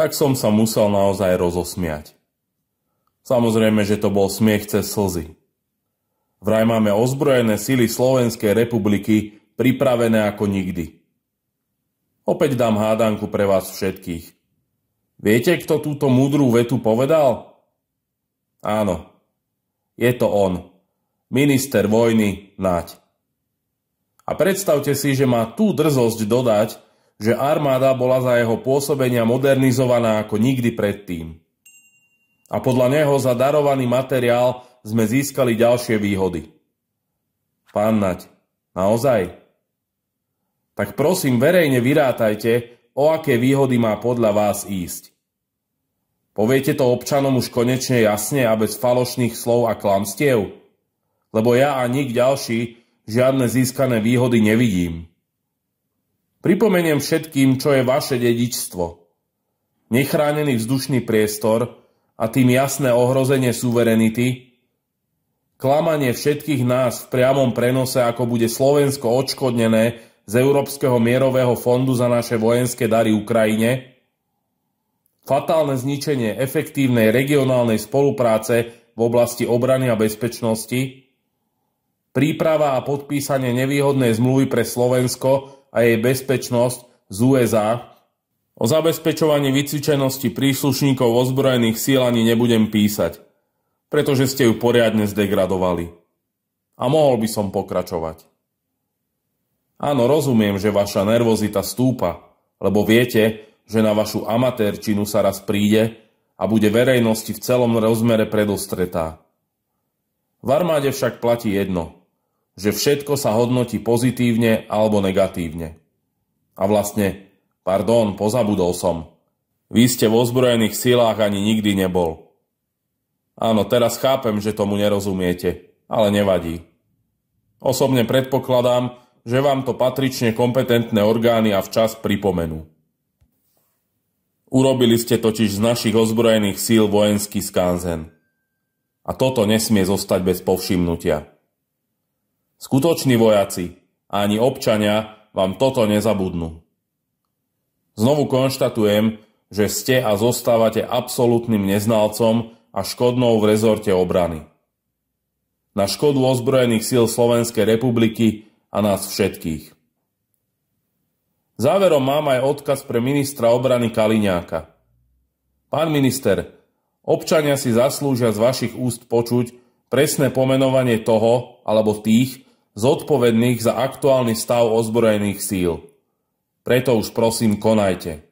tak som sa musel naozaj rozosmiať. Samozrejme, že to bol smiech cez slzy. Vraj máme ozbrojené sily Slovenskej republiky pripravené ako nikdy. Opäť dám hádanku pre vás všetkých. Viete, kto túto múdru vetu povedal? Áno, je to on, minister vojny Naď. A predstavte si, že má tú drzosť dodať, že armáda bola za jeho pôsobenia modernizovaná ako nikdy predtým. A podľa neho za darovaný materiál sme získali ďalšie výhody. Pán Naď, naozaj? Tak prosím, verejne vyrátajte, o aké výhody má podľa vás ísť. Poviete to občanom už konečne jasne a bez falošných slov a klamstiev? Lebo ja a nik ďalší žiadne získané výhody nevidím. Pripomeniem všetkým, čo je vaše dedičstvo. Nechránený vzdušný priestor a tým jasné ohrozenie suverenity, klamanie všetkých nás v priamom prenose, ako bude Slovensko odškodnené z Európskeho mierového fondu za naše vojenské dary Ukrajine, fatálne zničenie efektívnej regionálnej spolupráce v oblasti obrany a bezpečnosti, príprava a podpísanie nevýhodnej zmluvy pre Slovensko a jej bezpečnosť z USA. O zabezpečovaní vycvičenosti príslušníkov ozbrojených síl ani nebudem písať, pretože ste ju poriadne zdegradovali. A mohol by som pokračovať. Áno, rozumiem, že vaša nervozita stúpa, lebo viete, že na vašu amatérčinu sa raz príde a bude verejnosti v celom rozmere predostretá. V armáde však platí jedno – že všetko sa hodnotí pozitívne alebo negatívne. A vlastne, pardon, pozabudol som. Vy ste v ozbrojených silách ani nikdy nebol. Áno, teraz chápem, že tomu nerozumiete, ale nevadí. Osobne predpokladám, že vám to patrične kompetentné orgány a včas pripomenú. Urobili ste totiž z našich ozbrojených síl vojenský skanzen. A toto nesmie zostať bez povšimnutia. Skutoční vojaci a ani občania vám toto nezabudnú. Znovu konštatujem, že ste a zostávate absolútnym neznalcom a škodnou v rezorte obrany. Na škodu ozbrojených síl Slovenskej republiky a nás všetkých. Záverom mám aj odkaz pre ministra obrany Kaliňáka. Pán minister, občania si zaslúžia z vašich úst počuť presné pomenovanie toho alebo tých, zodpovedných za aktuálny stav ozbrojených síl. Preto už prosím konajte.